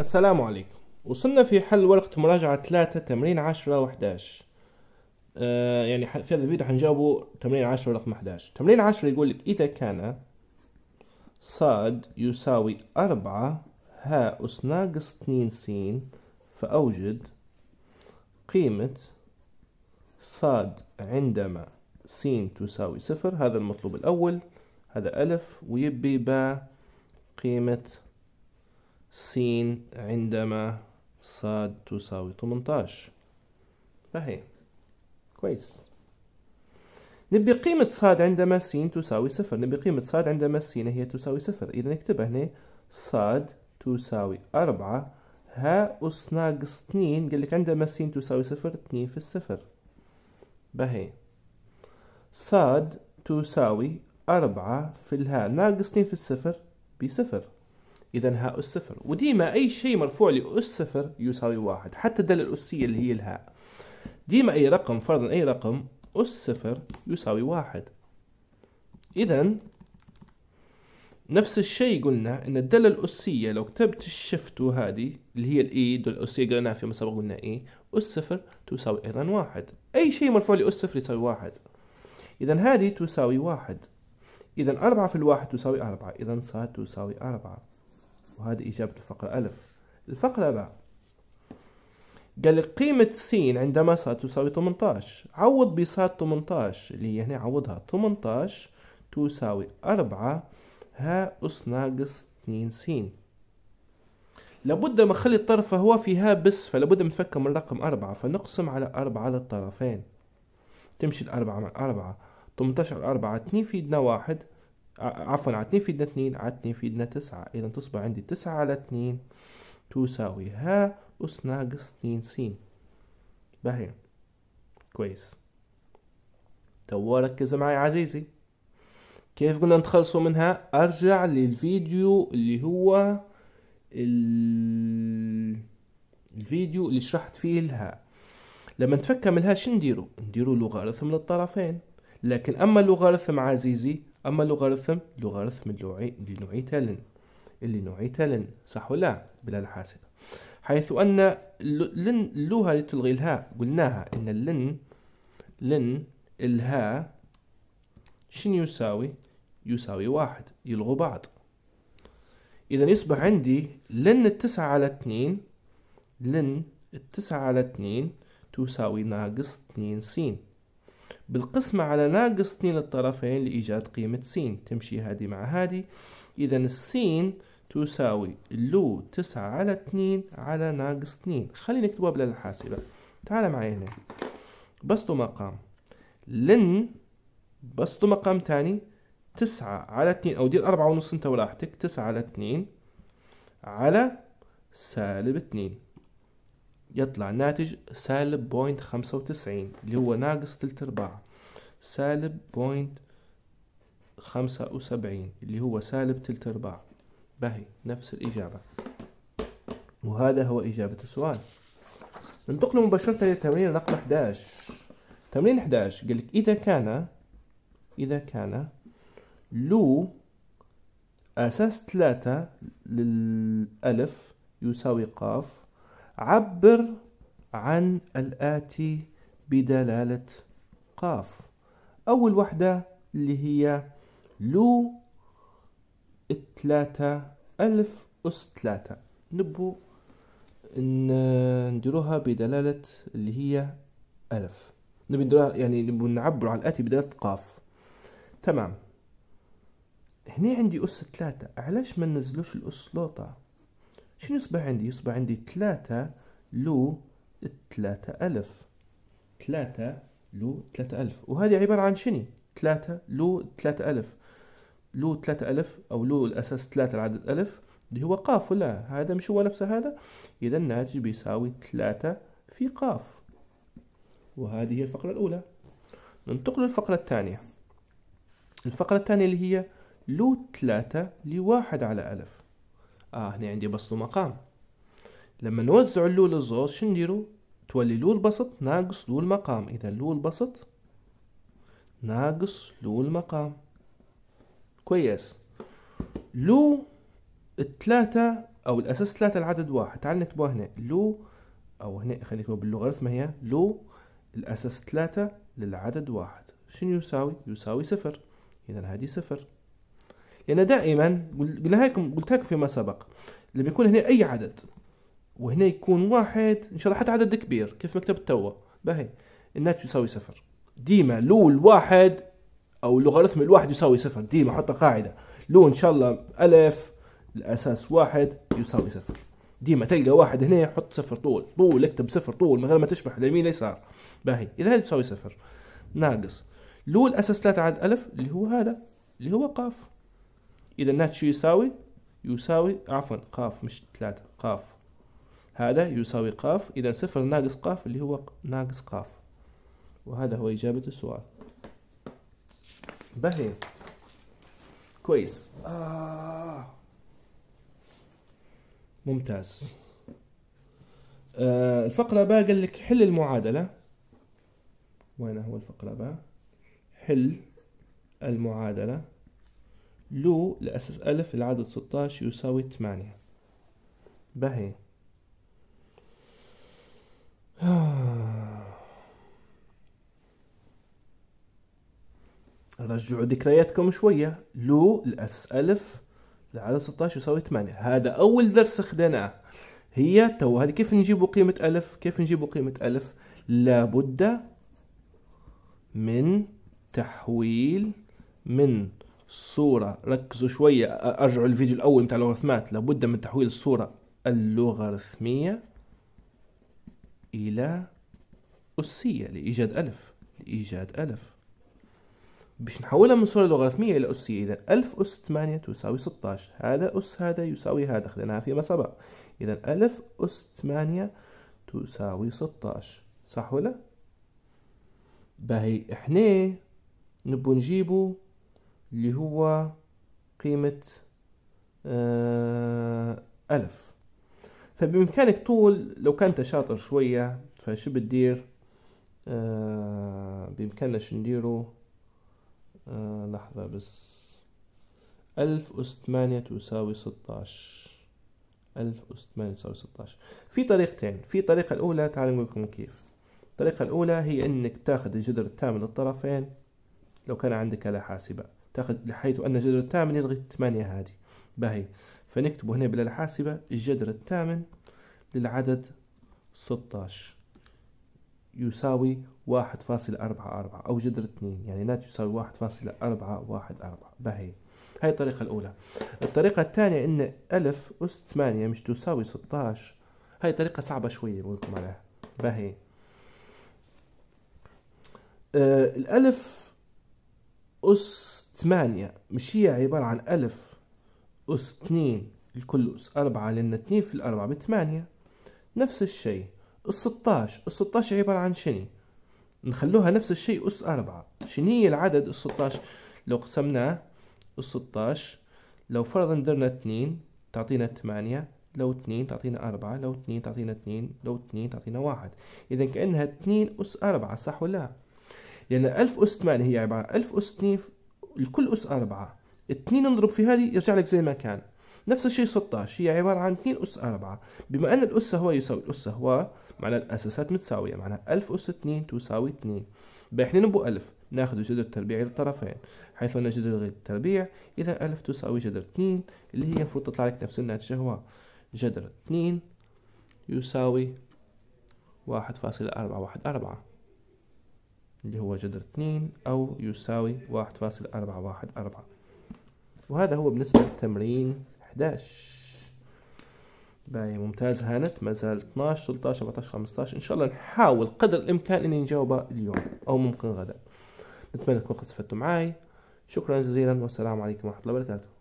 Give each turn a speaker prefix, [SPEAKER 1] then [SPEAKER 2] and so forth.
[SPEAKER 1] السلام عليكم وصلنا في حل ورقة مراجعة 3 تمرين 10 و11 آه يعني في هذا الفيديو حنجاوبه تمرين 10 رقم 11 تمرين 10 يقول لك إذا كان صاد يساوي 4 ها أس ناقص 2 س فأوجد قيمة صاد عندما س تساوي صفر هذا المطلوب الأول هذا ألف ويبي باء قيمة س عندما ص تساوي 18 فهي كويس نبي قيمة ص عندما س تساوي صفر نبي قيمة ص عندما س هي تساوي صفر إذا نكتبها هنا ص تساوي أربعة ها أس ناقص اثنين قال لك عندما س تساوي صفر اثنين في الصفر بهي ص تساوي أربعة في الها ناقص اثنين في الصفر بصفر إذا هاء الصفر وديما أي شيء مرفوع لأس صفر يساوي واحد حتى الدالة الأسية اللي هي الهاء ديما أي رقم فرضا أي رقم أس صفر يساوي واحد إذا نفس الشيء قلنا إن الدالة الأسية لو كتبت الشفت وهذه اللي هي الإي e، دول الأسية قلناها فيما سبق قلنا إي e، أس صفر تساوي أيضا واحد أي شيء مرفوع لأس صفر يساوي واحد إذا هذه تساوي واحد إذا أربعة في الواحد تساوي أربعة إذا صارت تساوي أربعة وهذا إجابة الفقرة ألف الفقرة باء قال لك قيمة س عندما صارت تساوي 18 عوض بصاد 18 اللي هي هنا عوضها 18 تساوي 4 ها أس ناقص 2 س لابد ما خلي الطرف هو في ها بس فلابد ما نفكر من رقم 4 فنقسم على 4 على الطرفين تمشي الأربعة مع الأربعة 18 على 4 2 في يدنا واحد عفوا على 2 في 2 على 2 في 9 اذا تصبح عندي 9 على 2 تساوي ها اس ناقص 2 س باهي كويس تو ركز معي عزيزي كيف قلنا نتخلصوا منها ارجع للفيديو اللي هو الفيديو اللي شرحت فيه لها لما نتفكى من لها شو نديرو نديرو لوغاريثم للطرفين لكن اما اللوغاريثم عزيزي أما اللوغاريثم لوغاريثم لنوع تال اللي نوع تال صح ولا بلا الحاسب حيث أن لن لوها لتلغي الهاء قلناها إن لن لن الهاء شنو يساوي يساوي واحد يلغوا بعض إذا يصبح عندي لن التسعة على اتنين لن التسعة على اتنين تساوي ناقص اتنين سين بالقسمة على ناقص 2 الطرفين لإيجاد قيمة س تمشي هذه مع هذه إذا س تساوي لو تسعة على اتنين على ناقص اتنين خلينا نكتبها بالحاسبة تعال معي هنا بسط مقام لن بسط مقام تاني تسعة على اتنين أو دير أربعة ونص أنت وراحتك تسعة على اتنين على سالب اتنين يطلع ناتج سالب بوينت خمسة وتسعين اللي هو ناقص تلت أرباع سالب بوينت خمسة وسبعين اللي هو سالب تلت أرباع بهي نفس الإجابة وهذا هو إجابة السؤال ننتقل مباشرة لتمرين رقم 11 تمرين 11 قال لك إذا كان إذا كان لو أساس ثلاثة للألف يساوي قاف عبر عن الآتي بدلالة قاف أول وحدة اللي هي لو ثلاثة ألف أس تلاتة نبو نديروها بدلالة اللي هي ألف نبي نديروها يعني نبو نعبر على الآتي بدلالة قاف تمام هنا عندي أس تلاتة علاش ما نزلوش الأس لوطة شنو يصبح عندي يصبح عندي ثلاثة لو ثلاثة ألف ثلاثة لو ثلاثة ألف وهذه عبارة عن شنو ثلاثة لو ثلاثة ألف لو ثلاثة ألف أو لو الأساس ثلاثة العدد ألف اللي هو قاف ولا هذا مش هو نفسه هذا إذا الناتج بيساوي ثلاثة في قاف وهذه هي الفقرة الأولى ننتقل للفقرة الثانية الفقرة الثانية اللي هي لو ثلاثة لواحد على ألف اه هنا عندي بسط ومقام لما نوزع اللو الزوز شو نديرو تولي لو البسط ناقص لو المقام اذا لو البسط ناقص لو المقام كويس لو الثلاثة او الاساس ثلاثة العدد واحد تعال نكتبوها هنا لو او هنا خليك نكتبها باللغة ما هي لو الاساس ثلاثة للعدد واحد شنو يساوي يساوي صفر اذا هذه صفر لان دائما قلنا لكم قلت لكم فيما سبق لما يكون هنا اي عدد وهنا يكون واحد ان شاء الله حتى عدد كبير كيف ما كتبت توا باهي الناتج يساوي صفر ديما لو الواحد او لوغاريتم الواحد يساوي صفر ديما حط قاعده لو ان شاء الله الف الاساس واحد يساوي صفر ديما تلقى واحد هنا يحط صفر طول طول اكتب صفر طول من غير ما تشبح اليمين اليسار باهي اذا هذه تساوي صفر ناقص لو الاساس ثلاثة عدد الف اللي هو هذا اللي هو قاف إذا نات شو يساوي يساوي عفوا قاف مش ثلاثة قاف هذا يساوي قاف إذا صفر ناقص قاف اللي هو ناقص قاف وهذا هو إجابة السؤال بهي كويس آه. ممتاز آه الفقرة باء قال لك حل المعادلة وين هو الفقرة باء حل المعادلة لو لأساس ألف العدد 16 يساوي 8 بهي رجعوا ذكرياتكم شوية لو الأساس ألف العدد 16 يساوي 8 هذا أول درس أخذناه هي تو هذه كيف نجيب قيمة ألف كيف نجيب قيمة ألف لابد من تحويل من صورة ركزوا شوية ارجعوا الفيديو الاول متاع اللوغاريتمات لابد من تحويل الصورة اللوغاريتمية الى اسية لايجاد الف لايجاد الف باش نحولها من صورة لوغاريتمية الى اسية اذا الف اس ثمانية تساوي ستاش هذا اس هذا يساوي هذا خليناها فيما سبق اذا الف اس ثمانية تساوي ستاش صح ولا باهي احنا نبو نجيبو اللي هو قيمة آه، ألف فبإمكانك طول لو كنت شاطر شوية فشو بتدير آه، شو نديرو آه، لحظة بس ألف أس ثمانية تساوي ستاش ألف أس ثمانية تساوي ستاش في طريقتين في الطريقة الأولى تعالوا نقول لكم كيف الطريقة الأولى هي إنك تاخذ الجذر التام للطرفين لو كان عندك آلة حاسبة تاخذ بحيث أن الجذر الثامن يلغي الثمانية هذه باهي فنكتب هنا بلا الحاسبة الجذر الثامن للعدد 16 يساوي واحد فاصل أربعة أربعة أو جذر اثنين يعني ناتج يساوي واحد فاصل أربعة واحد أربعة باهي هاي الطريقة الأولى الطريقة الثانية إن ألف أس ثمانية مش تساوي 16 هاي طريقة صعبة شوية بقول لكم عليها باهي آه الألف أس ثمانية مش هي عبارة عن ألف أس اثنين الكل أس أربعة لأن اثنين في الأربعة بثمانية نفس الشيء الستاش الستاش عبارة عن شني نخلوها نفس الشيء أس أربعة هي العدد الستاش لو قسمناه الستاش لو فرضا درنا اثنين تعطينا ثمانية لو اثنين تعطينا أربعة لو اثنين تعطينا اثنين لو اثنين تعطينا واحد إذا كأنها اثنين أس أربعة صح ولا لا؟ لأن ألف أس ثمانية هي عبارة عن ألف أس اثنين لكل أس أربعة اتنين نضرب في هذه يرجع لك زي ما كان نفس الشيء 16 هي عبارة عن 2 أس 4 بما أن الأس هو يساوي الأس هو معناها الأساسات متساوية معناها 1000 أس 2 تساوي 2 احنا نبو 1000 ناخذ جذر التربيع للطرفين حيث أن جذر غير التربيع إذا 1000 تساوي جذر 2 اللي هي المفروض تطلع لك نفس الناتج هو جذر 2 يساوي 1.414 اللي هو جذر 2 أو يساوي 1.414 وهذا هو بالنسبة للتمرين 11 باي ممتاز هانت مازال 12 13 14 15 إن شاء الله نحاول قدر الإمكان إني نجاوبها اليوم أو ممكن غدا نتمنى تكونوا استفدتوا معي شكرا جزيلا والسلام عليكم ورحمة الله وبركاته